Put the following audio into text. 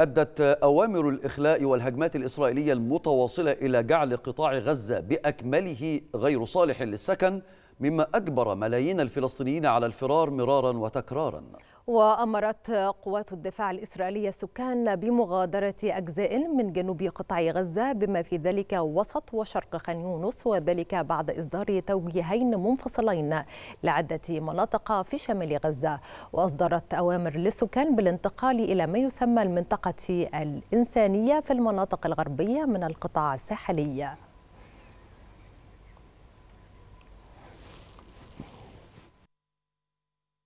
أدت أوامر الإخلاء والهجمات الإسرائيلية المتواصلة إلى جعل قطاع غزة بأكمله غير صالح للسكن مما أجبر ملايين الفلسطينيين على الفرار مرارا وتكرارا وأمرت قوات الدفاع الإسرائيلية السكان بمغادرة أجزاء من جنوب قطاع غزة بما في ذلك وسط وشرق خان يونس وذلك بعد إصدار توجيهين منفصلين لعدة مناطق في شمال غزة وأصدرت أوامر للسكان بالانتقال إلى ما يسمى المنطقة الإنسانية في المناطق الغربية من القطاع الساحلي